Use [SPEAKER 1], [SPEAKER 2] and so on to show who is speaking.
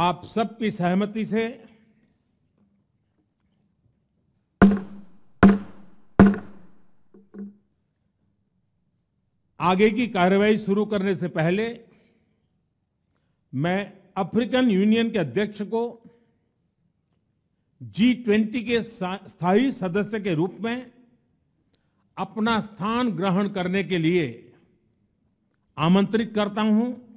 [SPEAKER 1] आप सबकी सहमति से आगे की कार्रवाई शुरू करने से पहले मैं अफ्रीकन यूनियन के अध्यक्ष को जी ट्वेंटी के स्थायी सदस्य के रूप में अपना स्थान ग्रहण करने के लिए आमंत्रित करता हूं